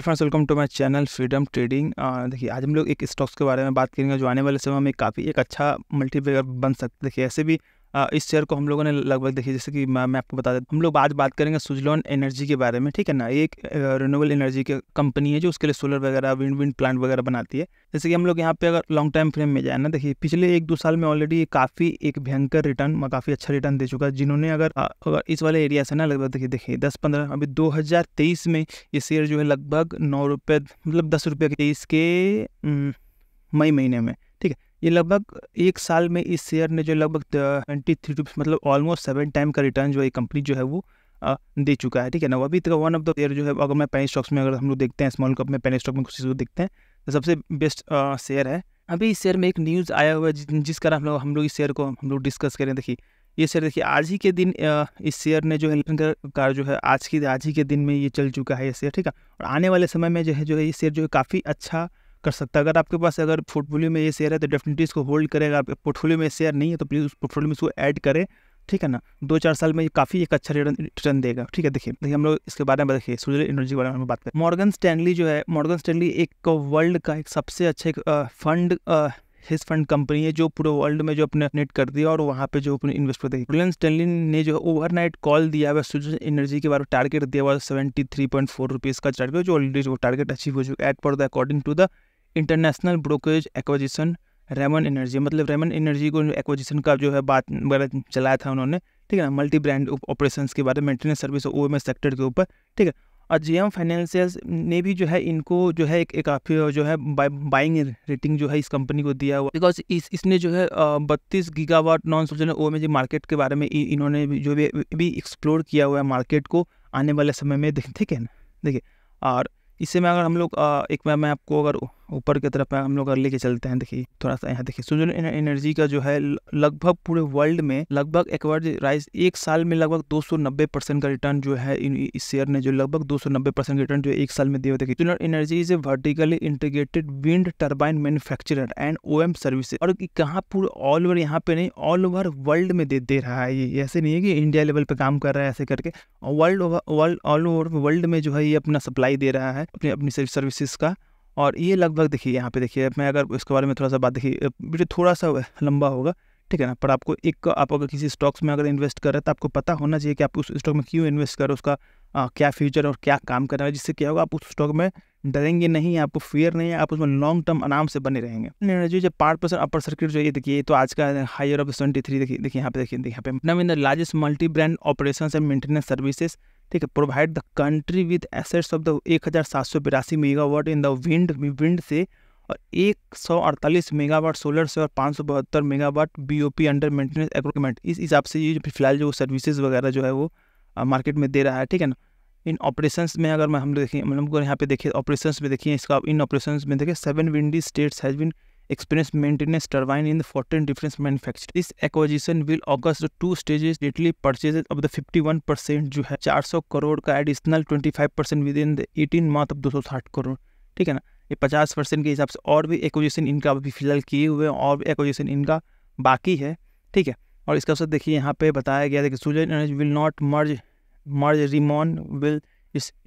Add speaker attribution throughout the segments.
Speaker 1: Friends welcome to my channel freedom trading देखिए आज हम लोग एक स्टॉक्स के बारे में बात करेंगे जो आने वाले समय में काफ़ी एक अच्छा मल्टीप्लेयर बन सकता है देखिए ऐसे भी इस शेयर को हम लोगों ने लगभग देखिए जैसे कि मैं आपको बता दें हम लोग आज बात करेंगे सुजलॉन एनर्जी के बारे में ठीक है ना एक रिन्यूबल एनर्जी की कंपनी है जो उसके लिए सोलर वगैरह विंड विंड प्लांट वगैरह बनाती है जैसे कि हम लोग यहाँ पे अगर लॉन्ग टाइम फ्रेम में जाए ना देखिए पिछले एक दो साल में ऑलरेडी काफ़ी एक भयंकर रिटर्न काफ़ी अच्छा रिटर्न दे चुका है जिन्होंने अगर अगर इस वाले एरिया से ना लगभग देखिए देखिए दस पंद्रह अभी दो में ये शेयर जो है लगभग नौ रुपये मतलब दस रुपये तेईस के मई महीने में ठीक है ये लगभग एक साल में इस शेयर ने जो लगभग ट्वेंटी थ्री रुपीज़ मतलब ऑलमोस्ट सेवन टाइम का रिटर्न जो है कंपनी जो है वो दे चुका है ठीक है ना अभी तक वन ऑफ द शेयर जो है अगर मैं पैनी स्टॉक्स में अगर हम लोग देखते हैं स्मॉल कप में पैनी स्टॉक में कुछ चीज़ देखते हैं तो सबसे बेस्ट शेयर है अभी इस शेयर में एक न्यूज़ आया हुआ है जिसका हम लोग हम लोग इस शेयर को हम लोग डिस्कस करें देखिए ये शेयर देखिए आज ही के दिन इस शेयर ने जो है का जो है आज के आज ही के दिन में ये चल चुका है ये शेयर ठीक है और आने वाले समय में जो है जो है ये शेयर जो है काफ़ी अच्छा कर सकता है अगर आपके पास अगर पोर्टफोलियो में ये शेयर है तो डेफिनेटली इसको होल्ड करें अगर आपके पोर्टफोलियो में शेयर नहीं है तो प्लीज़ उस पोर्टफोलियो में इसको ऐड करें ठीक है ना दो चार साल में ये काफ़ी एक अच्छा रिटर्न देगा ठीक है देखिए देखिए हम लोग इसके बारे में देखिए सूर्य एनर्जी के बारे में बात करें मॉर्गन स्टैनली जो है मॉर्गन स्टैनली एक वर्ल्ड का एक सबसे अच्छा एक फंड हिज फंड कंपनी है जो पूरे वर्ल्ड में जो अपने नेट कर दिया और वहाँ पे जो अपने इन्वेस्ट कर रिलायंस स्टेनली ने जो ओवरनाइट कॉल दिया है सूर्य एनर्जी के बारे में टारगेट दिया हुआ seventy three point four rupees का टारगेट जो ऑलरेडी वो टारगेट अचीव हो चुका एट पर the according to the international brokerage acquisition Renom Energy मतलब रेमन एनर्जी को एक्वाजिशन का जो है बात वगैरह चलाया था उन्होंने ठीक है ना मल्टी ब्रांड ऑपरेशंस के बारे में maintenance service O M sector के ऊपर ठीक है और जे एम फाइनेंशियल ने भी जो है इनको जो है एक काफ़ी जो है बाइंग रेटिंग जो है इस कंपनी को दिया हुआ बिकॉज इस इसने जो है बत्तीस गीगावाट नॉन सोचने ओ एम मार्केट के बारे में इन्होंने जो भी भी एक्सप्लोर किया हुआ है मार्केट को आने वाले समय में ठीक है ना देखिए और इससे में अगर हम लोग एक मैं मैं आपको अगर ऊपर की तरफ हम लोग अगर लेके चलते हैं देखिए थोड़ा सा यहाँ देखिए सोलर एनर्जी का जो है लगभग पूरे वर्ल्ड में लगभग एक बार राइस एक साल में लगभग 290 परसेंट का रिटर्न जो है इस शेयर ने जो लगभग 290 परसेंट रिटर्न जो एक साल में दिया देखिए solar energy is a vertically integrated wind turbine manufacture and O M service और कहाँ पूरे ऑल ओवर यहाँ पे नहीं ऑल ओवर वर्ल्ड में दे दे रहा है ये ऐसे नहीं है कि इंडिया लेवल पर काम कर रहा है ऐसे करके वर्ल्ड ऑल ओवर वर्ल्ड में जो है ये अपना सप्लाई दे रहा है है अपनी अपनी सर्विसेज का और ये लगभग देखिए यहाँ पे देखिए मैं अगर इसके बारे में थोड़ा सा बात देखिए वीडियो थोड़ा सा लंबा होगा ठीक है ना पर आपको एक आप अगर किसी स्टॉक्स में अगर इन्वेस्ट कर रहे हैं तो आपको पता होना चाहिए कि आप उस स्टॉक में क्यों इन्वेस्ट कर रहे हो उसका आ, क्या फ्यूचर और क्या काम कर रहे है जिससे क्या होगा आप उस स्टॉक में डरेंगे नहीं आपको फियर नहीं है आप उसमें लॉन्ग टर्म आराम से बने रहेंगे एनर्जी जो पार्ट परसेंट अपर सर्किट जो ये देखिए तो आज का हाईर ऑफ ट्वेंटी थ्री देखिए देखिए यहाँ पे देखिए यहाँ पे now in the largest multi brand operation and maintenance services ठीक है provide the country with assets of the एक हज़ार सात सौ बिरासी megawatt in the wind wind से और एक सौ अड़तालीस मेगावाट सोलर से और पाँच सौ बहत्तर megawatt B O P under maintenance एक्रोकमेंट इस हिसाब से ये फिलहाल जो सर्विसेज वगैरह जो है वो मार्केट में दे रहा है ठीक है ना इन ऑपरेशंस में अगर मैं हम लोग देखें हम लोग यहाँ पे देखिए ऑपरेशंस में देखिए इसका इन ऑपरेशंस में देखिए seven windy states has been experience maintenance turbine in the 14 different manufacturers. This acquisition will occur the two stages Italy purchases of the 51 percent जो है 400 crore ka additional 25 percent within the eighteen month of 260 ठीक है ना ये पचास percent के हिसाब से और भी एक्विजिशन इनका अभी फिलहाल किए हुए हैं और भी एक्विजिशन इनका बाकी है ठीक है और इसका अवसर देखिए यहाँ पे बताया गया था कि सूर्य energy will not merge merge Renom will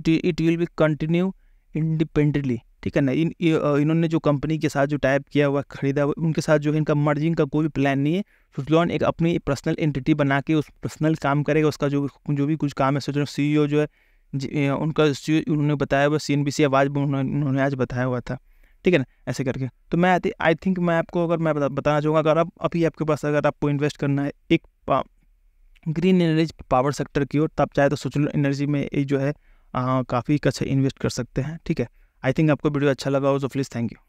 Speaker 1: it will be continue independently ठीक है ना इन इन्होंने जो कंपनी के साथ जो टाइप किया हुआ खरीदा हुआ उनके साथ जो है इनका मर्जिंग का कोई भी प्लान नहीं है सुजलॉन एक अपनी पर्सनल एंटिटी बना के उस पर्सनल काम करेगा उसका जो जो भी कुछ काम है सोच सीईओ जो है उनका उन्होंने बताया हुआ सी एन बी सी आवाज़ उन्होंने आज बताया हुआ था ठीक है ना ऐसे करके तो मैं आई थिंक मैं आपको अगर मैं बताना चाहूँगा अगर आप अभी आपके पास अगर आपको इन्वेस्ट करना है एक ग्रीन एनर्जी पावर सेक्टर की ओर तो आप चाहे तो सोचल एनर्जी में जो है काफ़ी अच्छा इन्वेस्ट कर सकते हैं ठीक है आई थिंक आपको वीडियो अच्छा लगा हो सो प्लीज़ थैंक यू